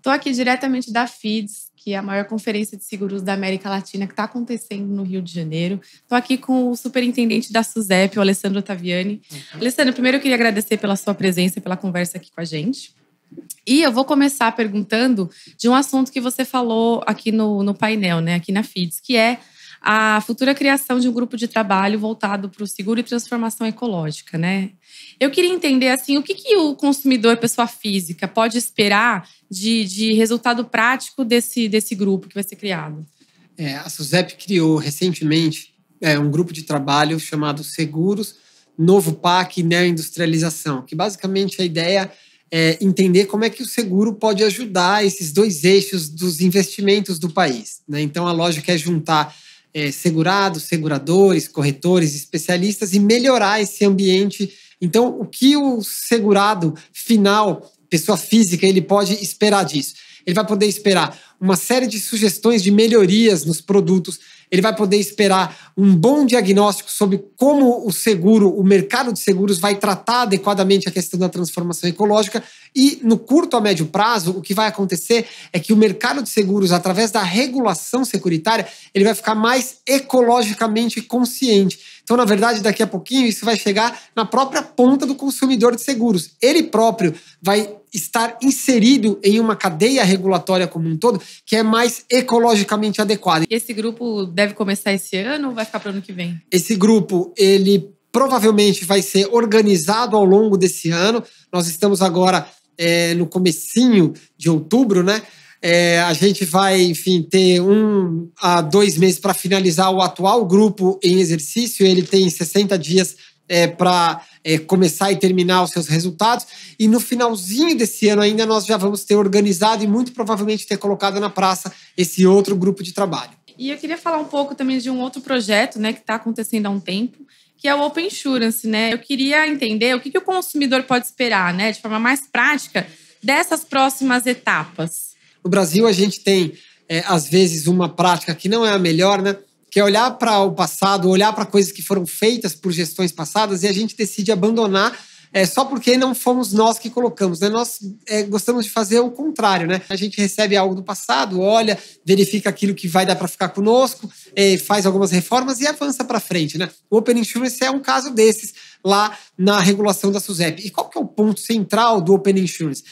Estou aqui diretamente da FIDS, que é a maior conferência de seguros da América Latina que está acontecendo no Rio de Janeiro. Estou aqui com o superintendente da SUSEP, o Alessandro Taviani. Uhum. Alessandro, primeiro eu queria agradecer pela sua presença, pela conversa aqui com a gente. E eu vou começar perguntando de um assunto que você falou aqui no, no painel, né, aqui na FIDS, que é a futura criação de um grupo de trabalho voltado para o seguro e transformação ecológica, né? Eu queria entender assim o que, que o consumidor, pessoa física, pode esperar de, de resultado prático desse, desse grupo que vai ser criado. É, a SUSEP criou recentemente é, um grupo de trabalho chamado Seguros, Novo PAC e Neoindustrialização, que basicamente a ideia é entender como é que o seguro pode ajudar esses dois eixos dos investimentos do país. Né? Então, a lógica é juntar é, segurados, seguradores, corretores, especialistas e melhorar esse ambiente. Então, o que o segurado final, pessoa física, ele pode esperar disso? Ele vai poder esperar uma série de sugestões de melhorias nos produtos. Ele vai poder esperar um bom diagnóstico sobre como o seguro, o mercado de seguros, vai tratar adequadamente a questão da transformação ecológica. E no curto a médio prazo, o que vai acontecer é que o mercado de seguros, através da regulação securitária, ele vai ficar mais ecologicamente consciente. Então, na verdade, daqui a pouquinho isso vai chegar na própria ponta do consumidor de seguros. Ele próprio vai estar inserido em uma cadeia regulatória como um todo que é mais ecologicamente adequada. Esse grupo deve começar esse ano ou vai ficar para o ano que vem? Esse grupo, ele provavelmente vai ser organizado ao longo desse ano. Nós estamos agora é, no comecinho de outubro, né? É, a gente vai, enfim, ter um a dois meses para finalizar o atual grupo em exercício. Ele tem 60 dias é, para é, começar e terminar os seus resultados. E no finalzinho desse ano ainda nós já vamos ter organizado e muito provavelmente ter colocado na praça esse outro grupo de trabalho. E eu queria falar um pouco também de um outro projeto né, que está acontecendo há um tempo, que é o Open Insurance. Né? Eu queria entender o que, que o consumidor pode esperar né, de forma mais prática dessas próximas etapas. No Brasil, a gente tem, é, às vezes, uma prática que não é a melhor, né? que é olhar para o passado, olhar para coisas que foram feitas por gestões passadas e a gente decide abandonar é, só porque não fomos nós que colocamos, né? Nós é, gostamos de fazer o contrário, né? A gente recebe algo do passado, olha, verifica aquilo que vai dar para ficar conosco, é, faz algumas reformas e avança para frente, né? O Open Insurance é um caso desses lá na regulação da SUSEP. E qual que é o ponto central do Open Insurance?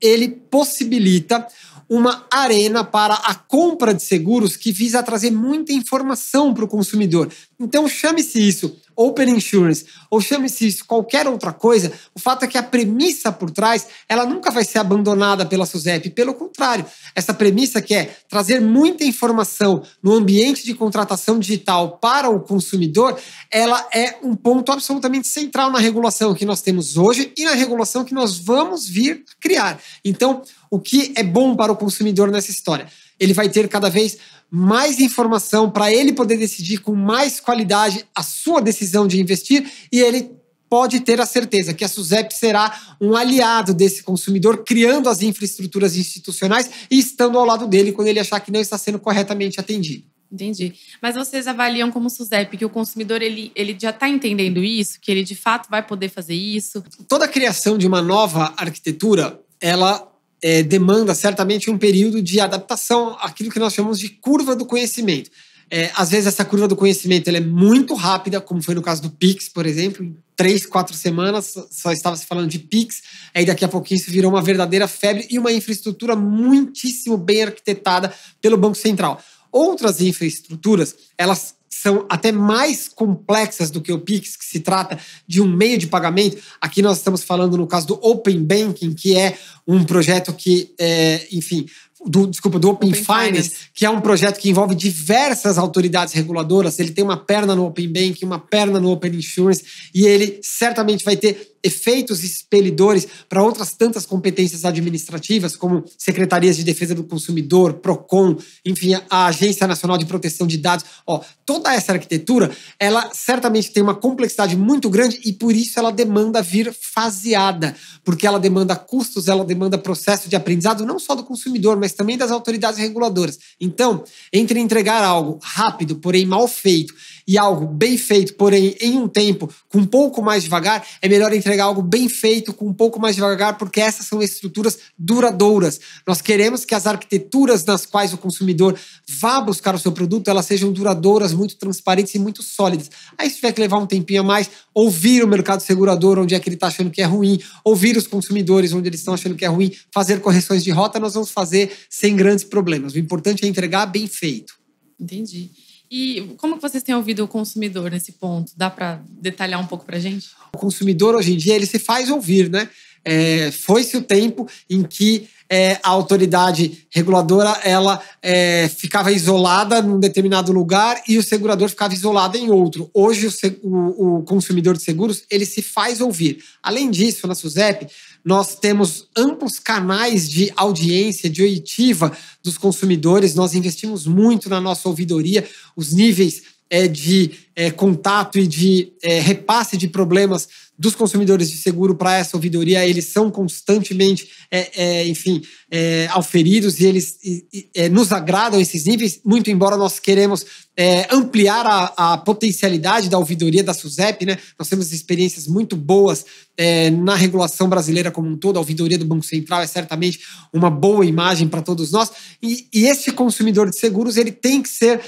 ele possibilita uma arena para a compra de seguros que visa trazer muita informação para o consumidor. Então chame-se isso Open Insurance, ou chame-se isso qualquer outra coisa, o fato é que a premissa por trás, ela nunca vai ser abandonada pela SUSEP. Pelo contrário, essa premissa que é trazer muita informação no ambiente de contratação digital para o consumidor, ela é um ponto absolutamente central na regulação que nós temos hoje e na regulação que nós vamos vir criar. Então, o que é bom para o consumidor nessa história? ele vai ter cada vez mais informação para ele poder decidir com mais qualidade a sua decisão de investir e ele pode ter a certeza que a SUSEP será um aliado desse consumidor, criando as infraestruturas institucionais e estando ao lado dele quando ele achar que não está sendo corretamente atendido. Entendi. Mas vocês avaliam como SUSEP que o consumidor ele, ele já está entendendo isso, que ele de fato vai poder fazer isso? Toda a criação de uma nova arquitetura, ela é, demanda certamente um período de adaptação àquilo que nós chamamos de curva do conhecimento. É, às vezes essa curva do conhecimento é muito rápida, como foi no caso do Pix, por exemplo. Em três, quatro semanas só estava se falando de Pix, aí daqui a pouquinho isso virou uma verdadeira febre e uma infraestrutura muitíssimo bem arquitetada pelo Banco Central. Outras infraestruturas, elas são até mais complexas do que o Pix, que se trata de um meio de pagamento. Aqui nós estamos falando no caso do Open Banking, que é um projeto que, é, enfim, do, desculpa, do Open, Open Finance, Finance, que é um projeto que envolve diversas autoridades reguladoras. Ele tem uma perna no Open Banking, uma perna no Open Insurance, e ele certamente vai ter efeitos expelidores para outras tantas competências administrativas, como secretarias de defesa do consumidor, PROCON, enfim, a Agência Nacional de Proteção de Dados. Ó, toda essa arquitetura, ela certamente tem uma complexidade muito grande e por isso ela demanda vir faseada, porque ela demanda custos, ela demanda processo de aprendizado não só do consumidor, mas também das autoridades reguladoras. Então, entre entregar algo rápido, porém mal feito, e algo bem feito, porém em um tempo com um pouco mais devagar, é melhor entregar algo bem feito com um pouco mais devagar, porque essas são estruturas duradouras. Nós queremos que as arquiteturas nas quais o consumidor vá buscar o seu produto, elas sejam duradouras, muito transparentes e muito sólidas. Aí se tiver que levar um tempinho a mais, ouvir o mercado segurador, onde é que ele está achando que é ruim, ouvir os consumidores, onde eles estão achando que é ruim, fazer correções de rota, nós vamos fazer sem grandes problemas. O importante é entregar bem feito. Entendi. E como vocês têm ouvido o consumidor nesse ponto? Dá para detalhar um pouco para gente? O consumidor hoje em dia ele se faz ouvir, né? É, Foi-se o tempo em que é, a autoridade reguladora ela é, ficava isolada num determinado lugar e o segurador ficava isolado em outro. Hoje o, o, o consumidor de seguros ele se faz ouvir. Além disso, na SUSEP nós temos amplos canais de audiência, de oitiva dos consumidores, nós investimos muito na nossa ouvidoria, os níveis é, de é, contato e de é, repasse de problemas dos consumidores de seguro para essa ouvidoria, eles são constantemente, é, é, enfim, é, auferidos e eles e, e, é, nos agradam esses níveis, muito embora nós queremos é, ampliar a, a, potencialidade da ouvidoria da SUSEP, né? Nós temos experiências muito boas é, na regulação brasileira como um todo, a ouvidoria do Banco Central é certamente uma boa imagem para todos nós, e, e esse consumidor de seguros, ele tem que ser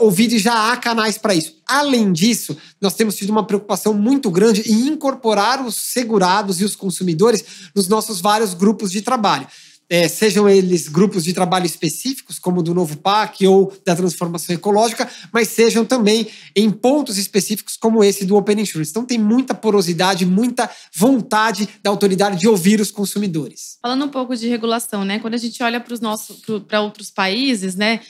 ouvido e já há canais para isso além disso, nós temos tido uma preocupação muito grande em incorporar os segurados e os consumidores nos nossos vários grupos de trabalho. É, sejam eles grupos de trabalho específicos, como do Novo PAC ou da transformação ecológica, mas sejam também em pontos específicos como esse do Open Insurance. Então tem muita porosidade, muita vontade da autoridade de ouvir os consumidores. Falando um pouco de regulação, né? Quando a gente olha para os nossos para outros países, né?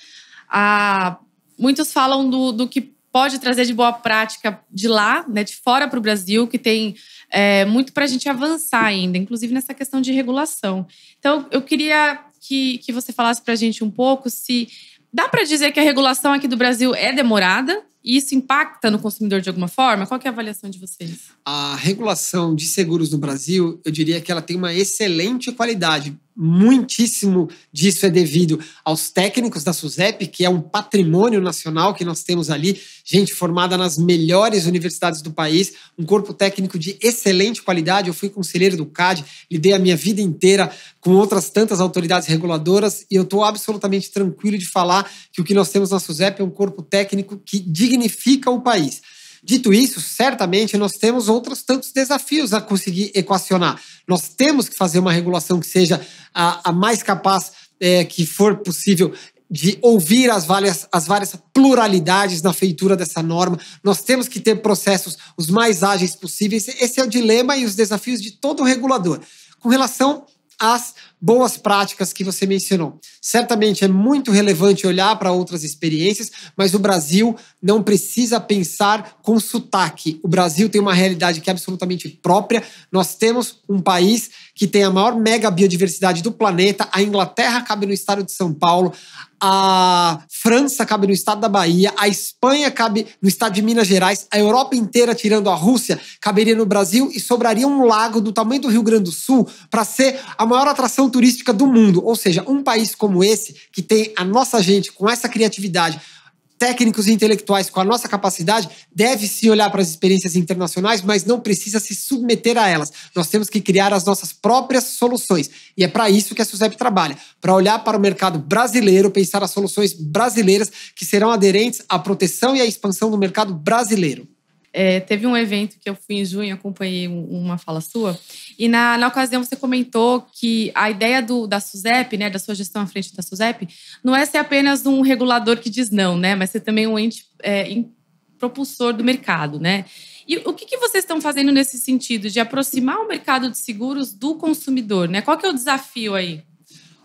Ah, muitos falam do, do que pode trazer de boa prática de lá, né, de fora para o Brasil, que tem é, muito para a gente avançar ainda, inclusive nessa questão de regulação. Então, eu queria que, que você falasse para a gente um pouco se dá para dizer que a regulação aqui do Brasil é demorada e isso impacta no consumidor de alguma forma? Qual é a avaliação de vocês? A regulação de seguros no Brasil, eu diria que ela tem uma excelente qualidade muitíssimo disso é devido aos técnicos da SUSEP, que é um patrimônio nacional que nós temos ali, gente formada nas melhores universidades do país, um corpo técnico de excelente qualidade. Eu fui conselheiro do CAD, lidei a minha vida inteira com outras tantas autoridades reguladoras e eu estou absolutamente tranquilo de falar que o que nós temos na SUSEP é um corpo técnico que dignifica o país. Dito isso, certamente nós temos outros tantos desafios a conseguir equacionar. Nós temos que fazer uma regulação que seja a, a mais capaz é, que for possível de ouvir as várias, as várias pluralidades na feitura dessa norma. Nós temos que ter processos os mais ágeis possíveis. Esse é o dilema e os desafios de todo regulador. Com relação as boas práticas que você mencionou. Certamente é muito relevante olhar para outras experiências, mas o Brasil não precisa pensar com sotaque. O Brasil tem uma realidade que é absolutamente própria. Nós temos um país que tem a maior mega biodiversidade do planeta. A Inglaterra cabe no estado de São Paulo a França cabe no estado da Bahia, a Espanha cabe no estado de Minas Gerais, a Europa inteira, tirando a Rússia, caberia no Brasil e sobraria um lago do tamanho do Rio Grande do Sul para ser a maior atração turística do mundo. Ou seja, um país como esse, que tem a nossa gente com essa criatividade técnicos e intelectuais com a nossa capacidade, deve se olhar para as experiências internacionais, mas não precisa se submeter a elas. Nós temos que criar as nossas próprias soluções. E é para isso que a SUSEP trabalha, para olhar para o mercado brasileiro, pensar as soluções brasileiras que serão aderentes à proteção e à expansão do mercado brasileiro. É, teve um evento que eu fui em junho, acompanhei uma fala sua, e na, na ocasião você comentou que a ideia do, da SUSEP, né, da sua gestão à frente da SUSEP, não é ser apenas um regulador que diz não, né, mas ser também um ente é, propulsor do mercado, né? E o que, que vocês estão fazendo nesse sentido de aproximar o mercado de seguros do consumidor, né? Qual que é o desafio aí?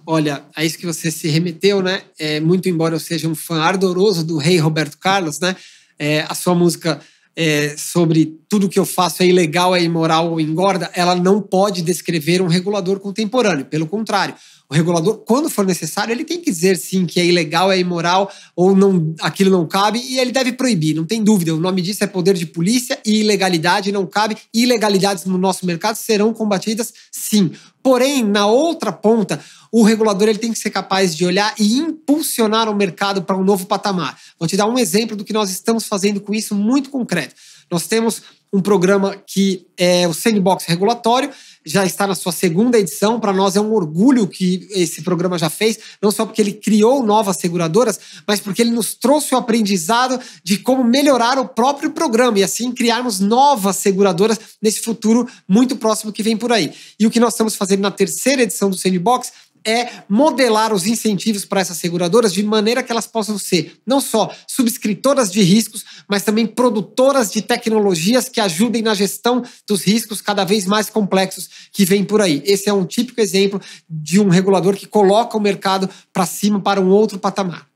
Olha, a é isso que você se remeteu, né? É, muito embora eu seja um fã ardoroso do rei Roberto Carlos, né? É, a sua música é, sobre tudo que eu faço é ilegal, é imoral ou engorda, ela não pode descrever um regulador contemporâneo. Pelo contrário, o regulador, quando for necessário, ele tem que dizer sim que é ilegal, é imoral ou não, aquilo não cabe e ele deve proibir, não tem dúvida. O nome disso é poder de polícia e ilegalidade não cabe. Ilegalidades no nosso mercado serão combatidas sim. Porém, na outra ponta, o regulador ele tem que ser capaz de olhar e impulsionar o mercado para um novo patamar. Vou te dar um exemplo do que nós estamos fazendo com isso muito concreto. Nós temos um programa que é o Sandbox Regulatório, já está na sua segunda edição. Para nós é um orgulho que esse programa já fez, não só porque ele criou novas seguradoras, mas porque ele nos trouxe o aprendizado de como melhorar o próprio programa e assim criarmos novas seguradoras nesse futuro muito próximo que vem por aí. E o que nós estamos fazendo na terceira edição do Sandbox é modelar os incentivos para essas seguradoras de maneira que elas possam ser não só subscritoras de riscos, mas também produtoras de tecnologias que ajudem na gestão dos riscos cada vez mais complexos que vêm por aí. Esse é um típico exemplo de um regulador que coloca o mercado para cima, para um outro patamar.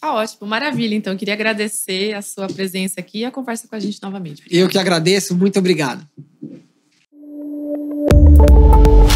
Ah ótimo, maravilha. Então, queria agradecer a sua presença aqui e a conversa com a gente novamente. Eu que agradeço, muito obrigado.